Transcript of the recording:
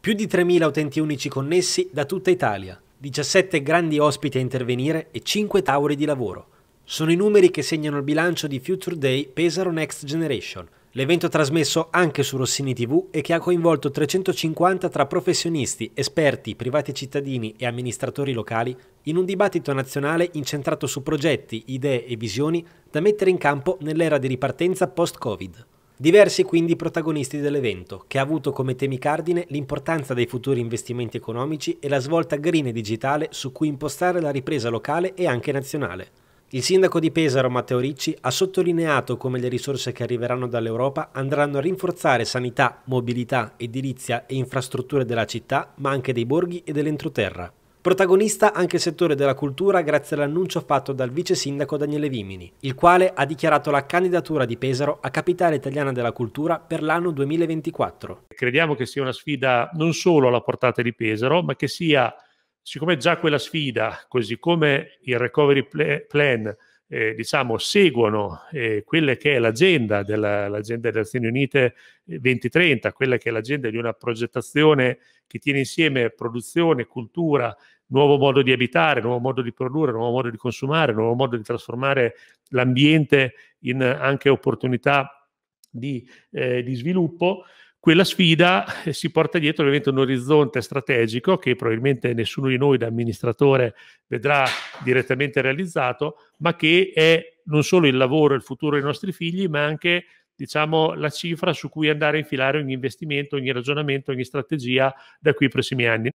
Più di 3.000 utenti unici connessi da tutta Italia, 17 grandi ospiti a intervenire e 5 tavoli di lavoro. Sono i numeri che segnano il bilancio di Future Day Pesaro Next Generation, l'evento trasmesso anche su Rossini TV e che ha coinvolto 350 tra professionisti, esperti, privati cittadini e amministratori locali in un dibattito nazionale incentrato su progetti, idee e visioni da mettere in campo nell'era di ripartenza post-Covid. Diversi quindi i protagonisti dell'evento, che ha avuto come temi cardine l'importanza dei futuri investimenti economici e la svolta green e digitale su cui impostare la ripresa locale e anche nazionale. Il sindaco di Pesaro Matteo Ricci ha sottolineato come le risorse che arriveranno dall'Europa andranno a rinforzare sanità, mobilità, edilizia e infrastrutture della città, ma anche dei borghi e dell'entroterra. Protagonista anche il settore della cultura grazie all'annuncio fatto dal vice sindaco Daniele Vimini, il quale ha dichiarato la candidatura di Pesaro a capitale italiana della cultura per l'anno 2024. Crediamo che sia una sfida non solo alla portata di Pesaro, ma che sia, siccome già quella sfida, così come il recovery plan, eh, diciamo, seguono eh, quella che è l'agenda, della, delle Nazioni Unite 2030, eh, quella che è l'agenda di una progettazione che tiene insieme produzione, cultura, nuovo modo di abitare, nuovo modo di produrre, nuovo modo di consumare, nuovo modo di trasformare l'ambiente in anche opportunità di, eh, di sviluppo quella sfida eh, si porta dietro ovviamente un orizzonte strategico che probabilmente nessuno di noi da amministratore vedrà direttamente realizzato, ma che è non solo il lavoro e il futuro dei nostri figli, ma anche diciamo, la cifra su cui andare a infilare ogni investimento, ogni ragionamento, ogni strategia da qui ai prossimi anni.